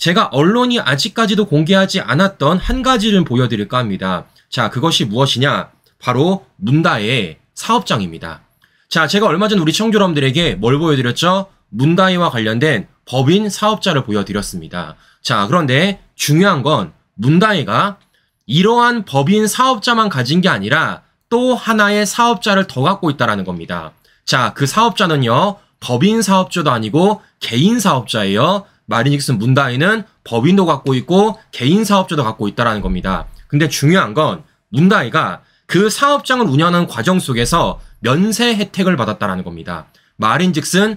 제가 언론이 아직까지도 공개하지 않았던 한 가지를 보여드릴까 합니다. 자, 그것이 무엇이냐? 바로 문다의 사업장입니다. 자, 제가 얼마 전 우리 청주 여러분들에게 뭘 보여드렸죠? 문다이와 관련된 법인 사업자를 보여드렸습니다. 자, 그런데 중요한 건 문다이가 이러한 법인 사업자만 가진 게 아니라 또 하나의 사업자를 더 갖고 있다라는 겁니다. 자, 그 사업자는요, 법인 사업자도 아니고 개인 사업자예요. 마리닉슨 문다이는 법인도 갖고 있고 개인 사업자도 갖고 있다라는 겁니다. 근데 중요한 건 문다이가 그 사업장을 운영하는 과정 속에서 면세 혜택을 받았다라는 겁니다. 말인즉슨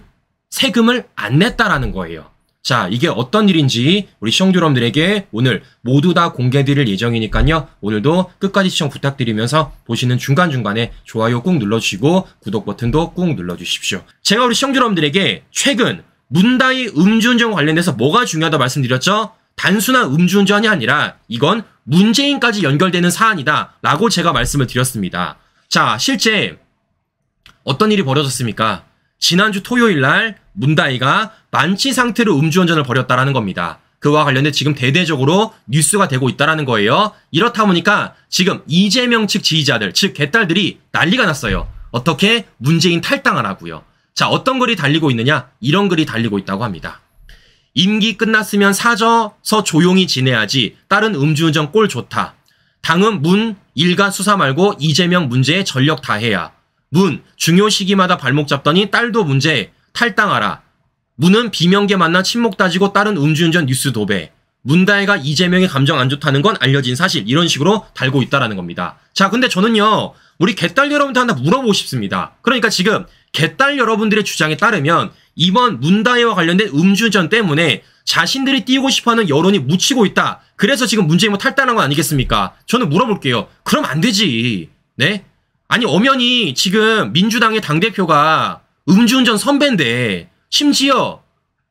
세금을 안 냈다라는 거예요. 자, 이게 어떤 일인지 우리 시청자 여분들에게 오늘 모두 다 공개드릴 예정이니까요. 오늘도 끝까지 시청 부탁드리면서 보시는 중간중간에 좋아요 꾹 눌러주시고 구독 버튼도 꾹 눌러주십시오. 제가 우리 시청자 여분들에게 최근 문다이 음주운전 관련돼서 뭐가 중요하다 말씀드렸죠? 단순한 음주운전이 아니라 이건 문재인까지 연결되는 사안이다 라고 제가 말씀을 드렸습니다. 자, 실제 어떤 일이 벌어졌습니까? 지난주 토요일 날 문다이가 만취 상태로 음주운전을 벌였다라는 겁니다. 그와 관련해 지금 대대적으로 뉴스가 되고 있다라는 거예요. 이렇다 보니까 지금 이재명 측 지지자들, 즉 개딸들이 난리가 났어요. 어떻게 문재인 탈당을 하고요. 자, 어떤 글이 달리고 있느냐? 이런 글이 달리고 있다고 합니다. 임기 끝났으면 사져서 조용히 지내야지. 다른 음주운전 꼴 좋다. 당은 문 일가 수사 말고 이재명 문제에 전력 다해야. 문 중요 시기마다 발목 잡더니 딸도 문제 탈당하라. 문은 비명계 만나 침묵 따지고 다른 음주운전 뉴스 도배. 문다혜가 이재명의 감정 안 좋다는 건 알려진 사실 이런 식으로 달고 있다라는 겁니다. 자, 근데 저는요 우리 개딸 여러분들 하나 물어보고 싶습니다. 그러니까 지금 개딸 여러분들의 주장에 따르면 이번 문다해와 관련된 음주전 때문에 자신들이 뛰고 싶어하는 여론이 묻히고 있다. 그래서 지금 문재인을 뭐 탈당한 거 아니겠습니까? 저는 물어볼게요. 그럼 안 되지. 네? 아니 엄연히 지금 민주당의 당대표가 음주운전 선배인데 심지어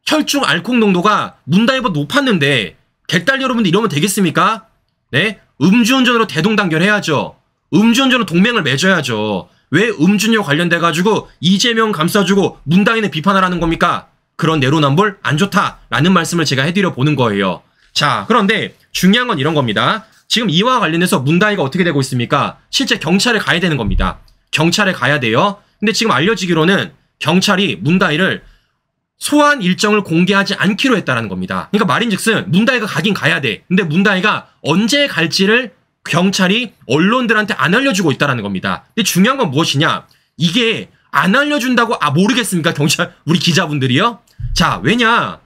혈중 알코올 농도가 문다이보다 높았는데 개딸 여러분들 이러면 되겠습니까? 네? 음주운전으로 대동단결해야죠. 음주운전으로 동맹을 맺어야죠. 왜 음주녀 관련돼가지고 이재명 감싸주고 문당인의 비판하라는 겁니까? 그런 내로남불 안 좋다라는 말씀을 제가 해드려 보는 거예요. 자, 그런데 중요한 건 이런 겁니다. 지금 이와 관련해서 문당이가 어떻게 되고 있습니까? 실제 경찰에 가야 되는 겁니다. 경찰에 가야 돼요. 근데 지금 알려지기로는 경찰이 문다이를 소환 일정을 공개하지 않기로 했다라는 겁니다. 그러니까 말인즉슨 문다이가 가긴 가야 돼. 근데 문다이가 언제 갈지를 경찰이 언론들한테 안 알려주고 있다라는 겁니다. 근데 중요한 건 무엇이냐? 이게 안 알려준다고 아 모르겠습니까 경찰 우리 기자분들이요? 자 왜냐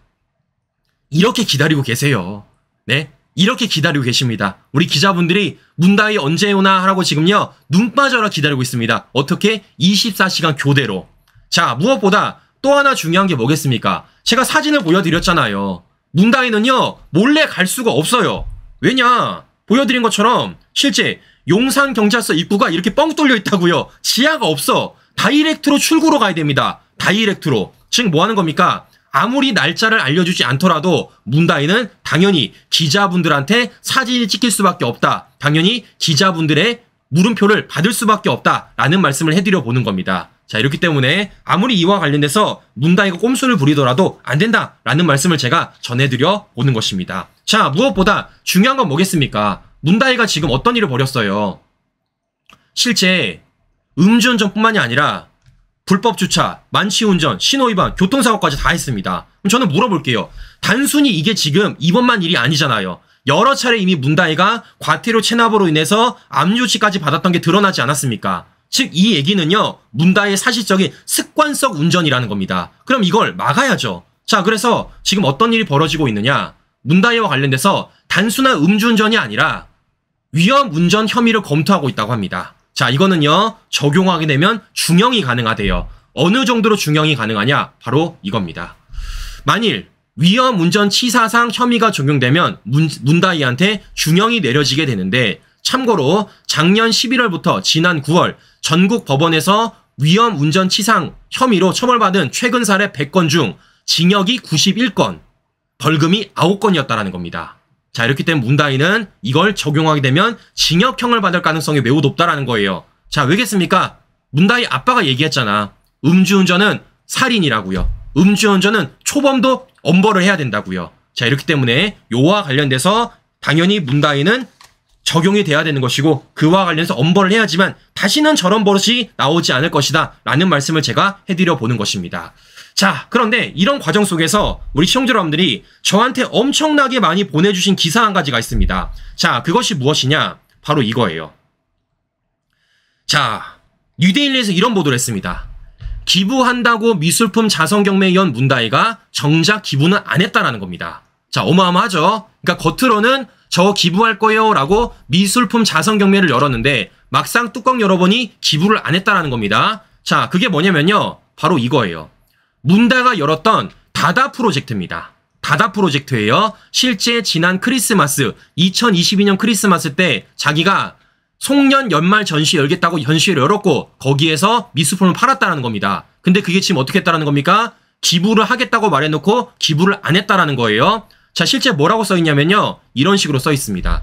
이렇게 기다리고 계세요. 네 이렇게 기다리고 계십니다. 우리 기자분들이 문다이 언제 오나 하라고 지금요 눈 빠져라 기다리고 있습니다. 어떻게 24시간 교대로 자 무엇보다 또 하나 중요한 게 뭐겠습니까? 제가 사진을 보여드렸잖아요. 문다이는요 몰래 갈 수가 없어요. 왜냐 보여드린 것처럼 실제 용산 경찰서 입구가 이렇게 뻥 뚫려 있다고요. 지하가 없어. 다이렉트로 출구로 가야 됩니다. 다이렉트로. 지금 뭐 하는 겁니까? 아무리 날짜를 알려주지 않더라도 문다이는 당연히 기자분들한테 사진을 찍힐 수밖에 없다. 당연히 기자분들의 물음표를 받을 수밖에 없다라는 말씀을 해드려 보는 겁니다. 자, 이렇기 때문에 아무리 이와 관련돼서 문단이가 꼼수를 부리더라도 안 된다라는 말씀을 제가 전해드려 보는 것입니다. 자, 무엇보다 중요한 건 뭐겠습니까? 문다이가 지금 어떤 일을 벌였어요? 실제 음주운전뿐만이 아니라 불법 주차, 만취운전, 신호위반, 교통사고까지 다 했습니다. 그럼 저는 물어볼게요. 단순히 이게 지금 이번만 일이 아니잖아요. 여러 차례 이미 문다이가 과태료 체납으로 인해서 암조치까지 받았던 게 드러나지 않았습니까? 즉이 얘기는요 문다의 사실적인 습관성 운전이라는 겁니다. 그럼 이걸 막아야죠. 자 그래서 지금 어떤 일이 벌어지고 있느냐 문다이와 관련돼서 단순한 음주운전이 아니라 위험 운전 혐의를 검토하고 있다고 합니다. 자 이거는요 적용하게 되면 중형이 가능하대요. 어느 정도로 중형이 가능하냐 바로 이겁니다. 만일 위험 운전 치사상 혐의가 적용되면 문, 문다이한테 중형이 내려지게 되는데 참고로 작년 11월부터 지난 9월 전국 법원에서 위험 운전 치상 혐의로 처벌받은 최근 사례 100건 중 징역이 91건, 벌금이 9건이었다라는 겁니다. 자, 이렇기 때문에 문다인은 이걸 적용하게 되면 징역형을 받을 가능성이 매우 높다라는 거예요. 자, 왜겠습니까? 문다이 아빠가 얘기했잖아. 음주운전은 살인이라고요. 음주운전은 초범도 엄벌을 해야 된다고요. 자, 이렇기 때문에 요와 관련돼서 당연히 문다인는 적용이 돼야 되는 것이고 그와 관련해서 엄벌을 해야지만 다시는 저런 버릇이 나오지 않을 것이다 라는 말씀을 제가 해드려 보는 것입니다. 자, 그런데 이런 과정 속에서 우리 시청자 여러분들이 저한테 엄청나게 많이 보내주신 기사 한 가지가 있습니다. 자, 그것이 무엇이냐? 바로 이거예요. 자, 뉴데일리에서 이런 보도를 했습니다. 기부한다고 미술품 자선경매위원 문다이가 정작 기부는 안 했다라는 겁니다. 자, 어마어마하죠? 그러니까 겉으로는 저 기부할 거예요 라고 미술품 자선 경매를 열었는데 막상 뚜껑 열어보니 기부를 안 했다라는 겁니다. 자, 그게 뭐냐면요. 바로 이거예요. 문다가 열었던 다다 프로젝트입니다. 다다 프로젝트예요. 실제 지난 크리스마스 2022년 크리스마스 때 자기가 송년 연말 전시 열겠다고 전시를 열었고 거기에서 미술품을 팔았다라는 겁니다. 근데 그게 지금 어떻게 했다라는 겁니까? 기부를 하겠다고 말해놓고 기부를 안 했다라는 거예요. 자, 실제 뭐라고 써있냐면요. 이런 식으로 써있습니다.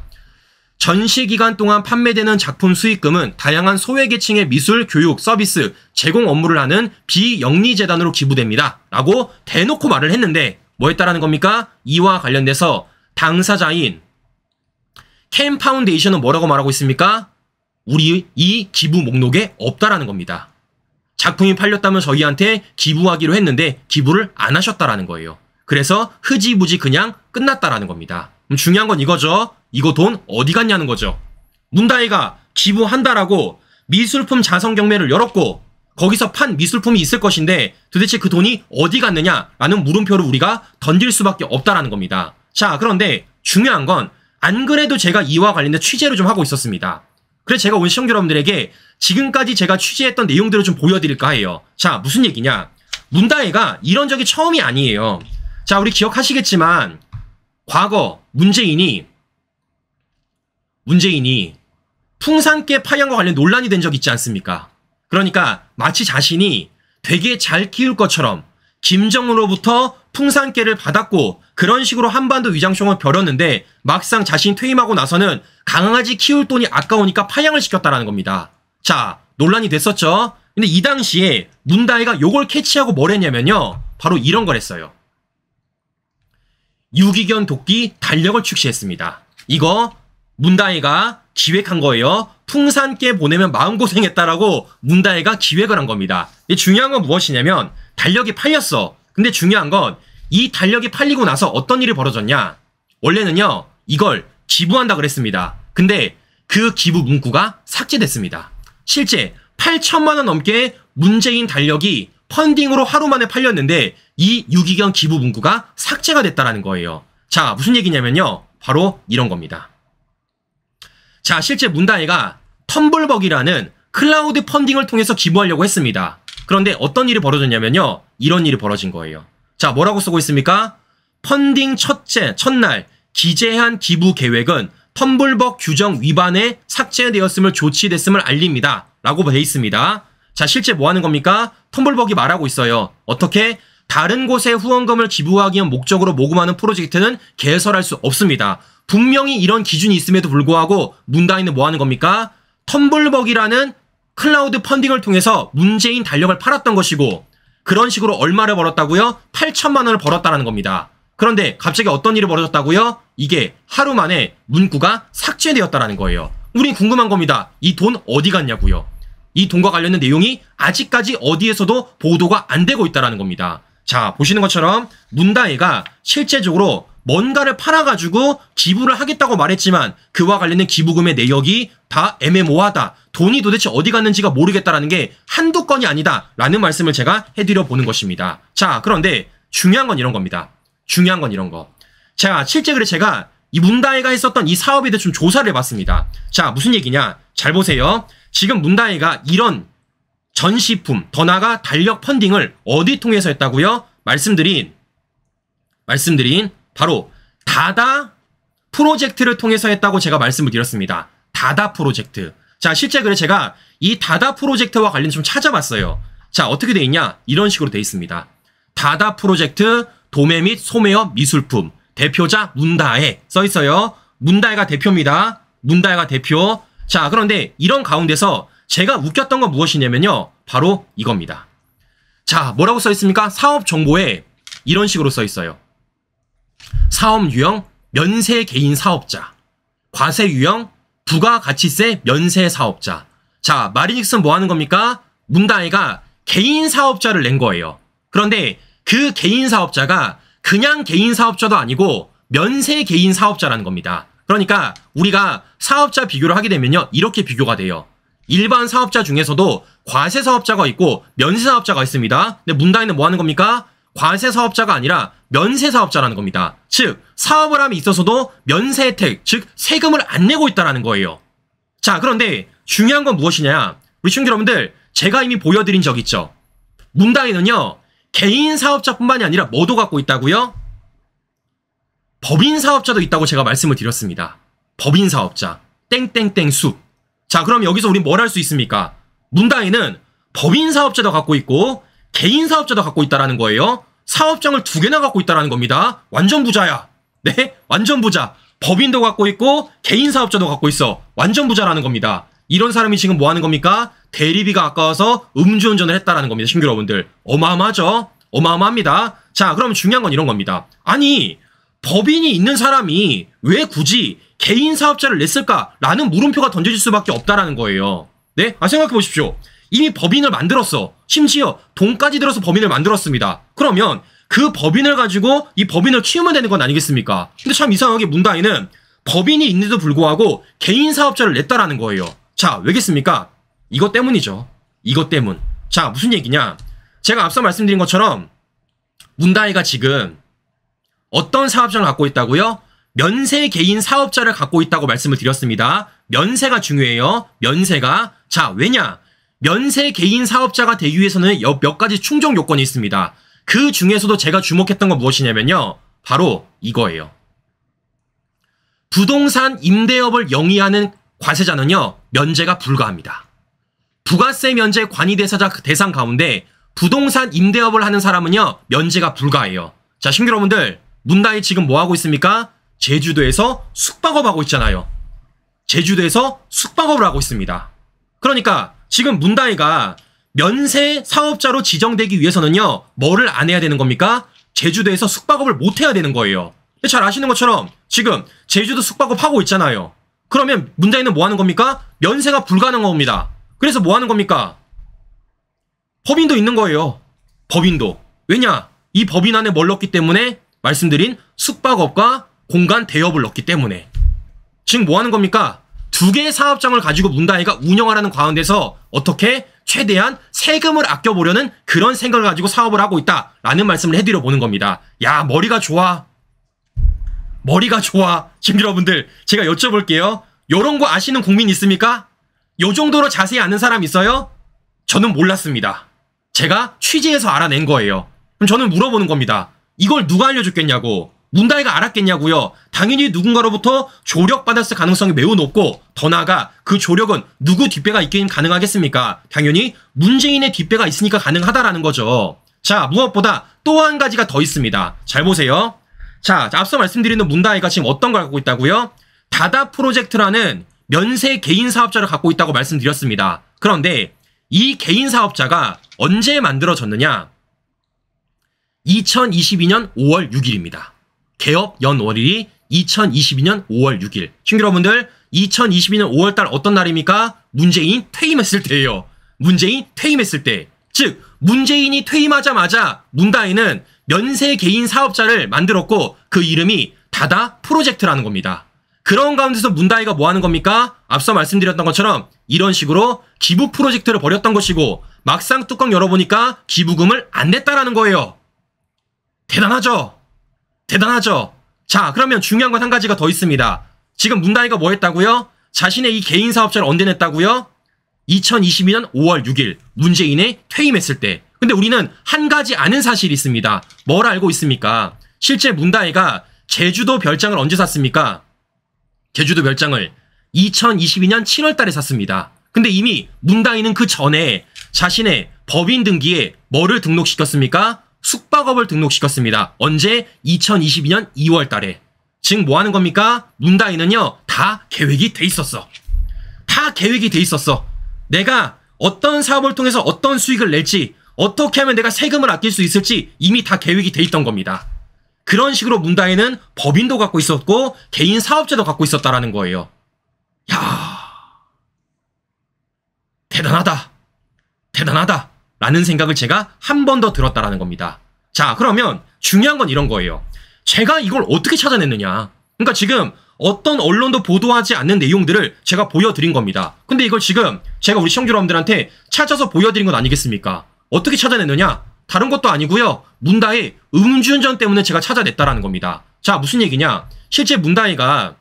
전시 기간 동안 판매되는 작품 수익금은 다양한 소외계층의 미술, 교육, 서비스, 제공 업무를 하는 비영리재단으로 기부됩니다. 라고 대놓고 말을 했는데 뭐 했다라는 겁니까? 이와 관련돼서 당사자인 캠 파운데이션은 뭐라고 말하고 있습니까? 우리 이 기부 목록에 없다라는 겁니다. 작품이 팔렸다면 저희한테 기부하기로 했는데 기부를 안 하셨다라는 거예요. 그래서 흐지부지 그냥 끝났다라는 겁니다. 중요한 건 이거죠. 이거 돈 어디 갔냐는 거죠. 문다이가 기부한다라고 미술품 자선 경매를 열었고 거기서 판 미술품이 있을 것인데 도대체 그 돈이 어디 갔느냐라는 물음표를 우리가 던질 수밖에 없다라는 겁니다. 자, 그런데 중요한 건 안 그래도 제가 이와 관련된 취재를 좀 하고 있었습니다. 그래서 제가 온 시청자 여러분들에게 지금까지 제가 취재했던 내용들을 좀 보여드릴까 해요. 자, 무슨 얘기냐? 문다혜가 이런 적이 처음이 아니에요. 자, 우리 기억하시겠지만 과거 문재인이 문재인이 풍산깨 파양과 관련 논란이 된 적 있지 않습니까? 그러니까 마치 자신이 되게 잘 키울 것처럼 김정은으로부터 풍산깨를 받았고 그런 식으로 한반도 위장총을 벼렸는데 막상 자신 퇴임하고 나서는 강아지 키울 돈이 아까우니까 파양을 시켰다라는 겁니다. 자 논란이 됐었죠. 근데 이 당시에 문다혜가 요걸 캐치하고 뭘 했냐면요. 바로 이런 걸 했어요. 유기견 도끼 달력을 출시했습니다. 이거 문다이가 기획한 거예요. 풍산께 보내면 마음고생했다라고 문다이가 기획을 한 겁니다. 중요한 건 무엇이냐면 달력이 팔렸어. 근데 중요한 건 이 달력이 팔리고 나서 어떤 일이 벌어졌냐. 원래는요 이걸 기부한다 그랬습니다. 근데 그 기부 문구가 삭제됐습니다. 실제 8천만 원 넘게 문재인 달력이 펀딩으로 하루 만에 팔렸는데 이 유기견 기부 문구가 삭제가 됐다라는 거예요. 자, 무슨 얘기냐면요. 바로 이런 겁니다. 자, 실제 문단위가 텀블벅이라는 클라우드 펀딩을 통해서 기부하려고 했습니다. 그런데 어떤 일이 벌어졌냐면요. 이런 일이 벌어진 거예요. 자, 뭐라고 쓰고 있습니까? 펀딩 첫째, 첫날 기재한 기부 계획은 텀블벅 규정 위반에 삭제되었음을 조치됐음을 알립니다. 라고 돼 있습니다. 자, 실제 뭐 하는 겁니까? 텀블벅이 말하고 있어요. 어떻게? 다른 곳에 후원금을 기부하기 위한 목적으로 모금하는 프로젝트는 개설할 수 없습니다. 분명히 이런 기준이 있음에도 불구하고 문다인은 뭐 하는 겁니까? 텀블벅이라는 클라우드 펀딩을 통해서 문재인 달력을 팔았던 것이고 그런 식으로 얼마를 벌었다고요? 8천만 원을 벌었다라는 겁니다. 그런데 갑자기 어떤 일이 벌어졌다고요? 이게 하루 만에 문구가 삭제되었다라는 거예요. 우린 궁금한 겁니다. 이 돈 어디 갔냐고요. 이 돈과 관련된 내용이 아직까지 어디에서도 보도가 안 되고 있다라는 겁니다. 자 보시는 것처럼 문다이가 실제적으로 뭔가를 팔아가지고 기부를 하겠다고 말했지만 그와 관련된 기부금의 내역이 다 애매모호하다. 돈이 도대체 어디 갔는지가 모르겠다라는 게 한두 건이 아니다. 라는 말씀을 제가 해드려 보는 것입니다. 자, 그런데 중요한 건 이런 겁니다. 중요한 건 이런 거. 제가 실제 그래 제가 이 문다혜가 했었던 이 사업에 대해 좀 조사를 해봤습니다. 자, 무슨 얘기냐? 잘 보세요. 지금 문다혜가 이런 전시품, 더 나아가 달력 펀딩을 어디 통해서 했다고요? 말씀드린 말씀드린 바로 다다 프로젝트를 통해서 했다고 제가 말씀을 드렸습니다. 다다 프로젝트. 자, 실제 그래 제가 이 다다 프로젝트와 관련 해서좀 찾아봤어요. 자, 어떻게 돼 있냐? 이런 식으로 돼 있습니다. 다다 프로젝트 도매 및 소매업 미술품 대표자 문다에 써 있어요. 문다에가 대표입니다. 문다에가 대표. 자, 그런데 이런 가운데서 제가 웃겼던 건 무엇이냐면요. 바로 이겁니다. 자, 뭐라고 써 있습니까? 사업 정보에 이런 식으로 써 있어요. 사업 유형 면세 개인 사업자. 과세 유형 부가가치세 면세 사업자. 자, 마리닉스는뭐 하는 겁니까? 문다이가 개인 사업자를 낸 거예요. 그런데 그 개인 사업자가 그냥 개인 사업자도 아니고 면세 개인 사업자라는 겁니다. 그러니까 우리가 사업자 비교를 하게 되면요. 이렇게 비교가 돼요. 일반 사업자 중에서도 과세 사업자가 있고 면세 사업자가 있습니다. 근데 문다에는뭐 하는 겁니까? 과세 사업자가 아니라 면세 사업자라는 겁니다. 즉 사업을 함에 있어서도 면세 혜택, 즉 세금을 안 내고 있다라는 거예요. 자, 그런데 중요한 건 무엇이냐? 우리 충기 여러분들 제가 이미 보여드린 적 있죠. 문다에는요 개인 사업자뿐만이 아니라 뭐도 갖고 있다고요? 법인 사업자도 있다고 제가 말씀을 드렸습니다. 법인 사업자 땡땡땡 수 자, 그럼 여기서 우리 뭘 할 수 있습니까? 문다이는 법인 사업자도 갖고 있고 개인 사업자도 갖고 있다라는 거예요. 사업장을 두 개나 갖고 있다라는 겁니다. 완전 부자야. 네? 완전 부자. 법인도 갖고 있고 개인 사업자도 갖고 있어. 완전 부자라는 겁니다. 이런 사람이 지금 뭐 하는 겁니까? 대리비가 아까워서 음주운전을 했다라는 겁니다. 신규 여러분들. 어마어마하죠? 어마어마합니다. 자, 그럼 중요한 건 이런 겁니다. 아니, 법인이 있는 사람이 왜 굳이 개인 사업자를 냈을까라는 물음표가 던져질 수밖에 없다라는 거예요. 네? 아 생각해 보십시오. 이미 법인을 만들었어. 심지어 돈까지 들어서 법인을 만들었습니다. 그러면 그 법인을 가지고 이 법인을 키우면 되는 건 아니겠습니까? 근데 참 이상하게 문다이는 법인이 있는데도 불구하고 개인 사업자를 냈다라는 거예요. 자, 왜겠습니까? 이것 때문이죠. 이것 때문. 자, 무슨 얘기냐? 제가 앞서 말씀드린 것처럼 문다이가 지금 어떤 사업장을 갖고 있다고요? 면세 개인 사업자를 갖고 있다고 말씀을 드렸습니다. 면세가 중요해요. 면세가. 자, 왜냐? 면세 개인 사업자가 되기 위해서는 몇 가지 충족 요건이 있습니다. 그 중에서도 제가 주목했던 건 무엇이냐면요. 바로 이거예요. 부동산 임대업을 영위하는 과세자는요, 면제가 불가합니다. 부가세 면제 관이 대사자 대상 가운데 부동산 임대업을 하는 사람은요, 면제가 불가해요. 자, 신규 여러분들, 문다이 지금 뭐 하고 있습니까? 제주도에서 숙박업하고 있잖아요. 제주도에서 숙박업을 하고 있습니다. 그러니까 지금 문다이가 면세 사업자로 지정되기 위해서는요. 뭐를 안 해야 되는 겁니까? 제주도에서 숙박업을 못 해야 되는 거예요. 잘 아시는 것처럼 지금 제주도 숙박업 하고 있잖아요. 그러면 문다이는 뭐 하는 겁니까? 면세가 불가능한 겁니다. 그래서 뭐 하는 겁니까? 법인도 있는 거예요. 법인도. 왜냐? 이 법인 안에 뭘넣었기 때문에 말씀드린 숙박업과 공간 대여업을 넣기 때문에 지금 뭐 하는 겁니까? 두 개의 사업장을 가지고 문다이가 운영하라는 가운데서 어떻게 최대한 세금을 아껴보려는 그런 생각을 가지고 사업을 하고 있다라는 말씀을 해드려 보는 겁니다. 야 머리가 좋아. 머리가 좋아. 지금 여러분들 제가 여쭤볼게요. 요런 거 아시는 국민 있습니까? 요 정도로 자세히 아는 사람 있어요? 저는 몰랐습니다. 제가 취재해서 알아낸 거예요. 그럼 저는 물어보는 겁니다. 이걸 누가 알려줬겠냐고. 문다이가 알았겠냐고요. 당연히 누군가로부터 조력받았을 가능성이 매우 높고 더 나아가 그 조력은 누구 뒷배가 있긴 가능하겠습니까? 당연히 문재인의 뒷배가 있으니까 가능하다라는 거죠. 자, 무엇보다 또 한 가지가 더 있습니다. 잘 보세요. 자, 앞서 말씀드리는 문다이가 지금 어떤 걸 갖고 있다고요? 다다 프로젝트라는 면세 개인 사업자를 갖고 있다고 말씀드렸습니다. 그런데 이 개인 사업자가 언제 만들어졌느냐? 2022년 5월 6일입니다. 개업 연월일이 2022년 5월 6일. 친구 여러분들 2022년 5월달 어떤 날입니까? 문재인 퇴임했을 때예요. 문재인 퇴임했을 때. 즉 문재인이 퇴임하자마자 문다인은 면세 개인 사업자를 만들었고 그 이름이 다다 프로젝트라는 겁니다. 그런 가운데서 문다이가 뭐 하는 겁니까? 앞서 말씀드렸던 것처럼 이런 식으로 기부 프로젝트를 벌였던 것이고 막상 뚜껑 열어보니까 기부금을 안 냈다라는 거예요. 대단하죠? 대단하죠? 자, 그러면 중요한 건 한 가지가 더 있습니다. 지금 문다이가 뭐 했다고요? 자신의 이 개인 사업자를 언제 냈다고요? 2022년 5월 6일 문재인의 퇴임했을 때. 근데 우리는 한 가지 아는 사실이 있습니다. 뭘 알고 있습니까? 실제 문다이가 제주도 별장을 언제 샀습니까? 제주도 별장을 2022년 7월 달에 샀습니다. 근데 이미 문다이는 그 전에 자신의 법인 등기에 뭐를 등록시켰습니까? 숙박업을 등록시켰습니다. 언제? 2022년 2월 달에. 지금 뭐 하는 겁니까? 문다이는요, 다 계획이 돼 있었어. 다 계획이 돼 있었어. 내가 어떤 사업을 통해서 어떤 수익을 낼지, 어떻게 하면 내가 세금을 아낄 수 있을지 이미 다 계획이 돼 있던 겁니다. 그런 식으로 문다이는 법인도 갖고 있었고, 개인 사업자도 갖고 있었다라는 거예요. 야 대단하다. 대단하다. 라는 생각을 제가 한 번 더 들었다라는 겁니다. 자, 그러면 중요한 건 이런 거예요. 제가 이걸 어떻게 찾아냈느냐. 그러니까 지금 어떤 언론도 보도하지 않는 내용들을 제가 보여드린 겁니다. 근데 이걸 지금 제가 우리 시청자 여러분들한테 찾아서 보여드린 건 아니겠습니까? 어떻게 찾아냈느냐? 다른 것도 아니고요. 문다의 음주운전 때문에 제가 찾아냈다라는 겁니다. 자, 무슨 얘기냐? 실제 문다이가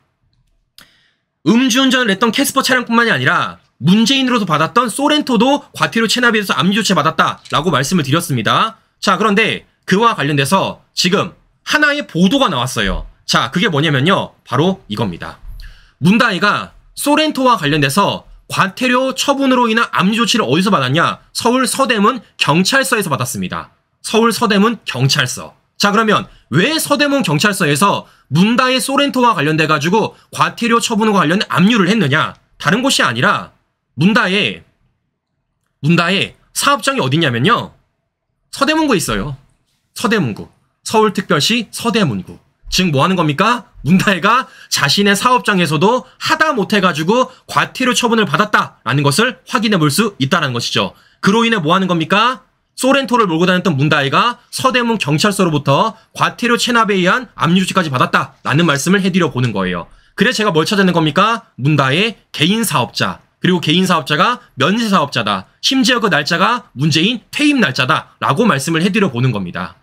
음주운전을 했던 캐스퍼 차량뿐만이 아니라 문재인으로서 받았던 소렌토도 과태료 체납에서 압류 조치 받았다라고 말씀을 드렸습니다. 자, 그런데 그와 관련돼서 지금 하나의 보도가 나왔어요. 자, 그게 뭐냐면요. 바로 이겁니다. 문다이가 소렌토와 관련돼서 과태료 처분으로 인한 압류 조치를 어디서 받았냐? 서울 서대문 경찰서에서 받았습니다. 서울 서대문 경찰서. 자, 그러면 왜 서대문 경찰서에서 문다의 소렌토와 관련돼 가지고 과태료 처분과 관련 압류를 했느냐? 다른 곳이 아니라 문다에 문다에 사업장이 어디냐면요. 서대문구에 있어요. 서대문구. 서울특별시 서대문구. 지금 뭐 하는 겁니까? 문다혜가 자신의 사업장에서도 하다 못해가지고 과태료 처분을 받았다라는 것을 확인해 볼 수 있다는 것이죠. 그로 인해 뭐 하는 겁니까? 소렌토를 몰고 다녔던 문다혜가 서대문 경찰서로부터 과태료 체납에 의한 압류조치까지 받았다라는 말씀을 해드려 보는 거예요. 그래 제가 뭘 찾아낸 겁니까? 문다의 개인 사업자, 그리고 개인 사업자가 면세 사업자다. 심지어 그 날짜가 문재인 퇴임 날짜다. 라고 말씀을 해드려 보는 겁니다.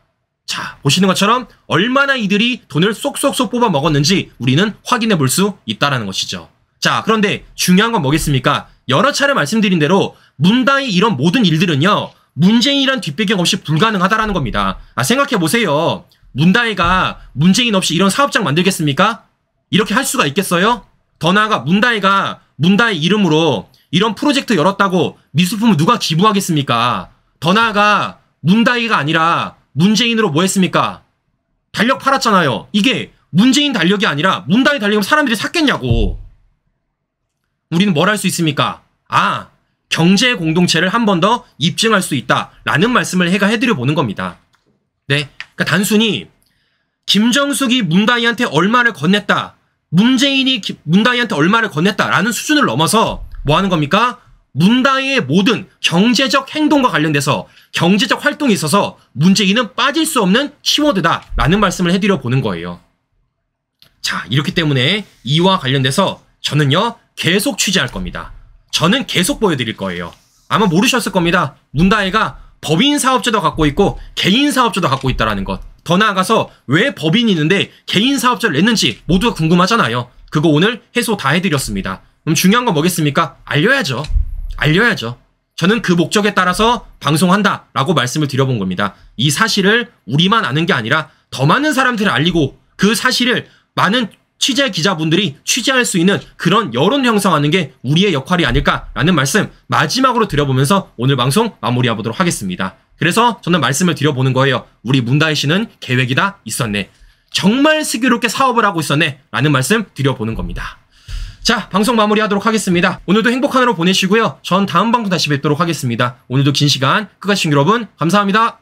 자, 보시는 것처럼 얼마나 이들이 돈을 쏙쏙쏙 뽑아 먹었는지 우리는 확인해 볼 수 있다라는 것이죠. 자, 그런데 중요한 건 뭐겠습니까? 여러 차례 말씀드린 대로 문다의 이런 모든 일들은요, 문재인이란 뒷배경 없이 불가능하다라는 겁니다. 아, 생각해 보세요. 문다이가 문재인 없이 이런 사업장 만들겠습니까? 이렇게 할 수가 있겠어요? 더 나아가 문다이가 문다이 이름으로 이런 프로젝트 열었다고 미술품을 누가 기부하겠습니까? 더 나아가 문다이가 아니라 문재인으로 뭐 했습니까? 달력 팔았잖아요. 이게 문재인 달력이 아니라 문다이 달력을 사람들이 샀겠냐고. 우리는 뭘 할 수 있습니까? 아, 경제 공동체를 한 번 더 입증할 수 있다라는 말씀을 해가 해드려 보는 겁니다. 네, 그러니까 단순히 김정숙이 문다이한테 얼마를 건넸다 문재인이 문다희한테 얼마를 건넸다라는 수준을 넘어서 뭐 하는 겁니까? 문다의 모든 경제적 행동과 관련돼서 경제적 활동이 있어서 문재인은 빠질 수 없는 키워드다라는 말씀을 해드려 보는 거예요. 자, 이렇기 때문에 이와 관련돼서 저는요, 계속 취재할 겁니다. 저는 계속 보여드릴 거예요. 아마 모르셨을 겁니다. 문다혜가 법인 사업자도 갖고 있고 개인 사업자도 갖고 있다라는 것. 더 나아가서 왜 법인이 있는데 개인 사업자를 냈는지 모두가 궁금하잖아요. 그거 오늘 해소 다 해드렸습니다. 그럼 중요한 건 뭐겠습니까? 알려야죠. 알려야죠. 저는 그 목적에 따라서 방송한다 라고 말씀을 드려본 겁니다. 이 사실을 우리만 아는 게 아니라 더 많은 사람들을 알리고 그 사실을 많은 취재 기자분들이 취재할 수 있는 그런 여론 형성하는 게 우리의 역할이 아닐까라는 말씀 마지막으로 드려보면서 오늘 방송 마무리해보도록 하겠습니다. 그래서 저는 말씀을 드려보는 거예요. 우리 문다희 씨는 계획이 다 있었네. 정말 슬기롭게 사업을 하고 있었네. 라는 말씀 드려보는 겁니다. 자, 방송 마무리하도록 하겠습니다. 오늘도 행복한 하루 보내시고요. 전 다음 방송 다시 뵙도록 하겠습니다. 오늘도 긴 시간 끝까지 시 여러분 감사합니다.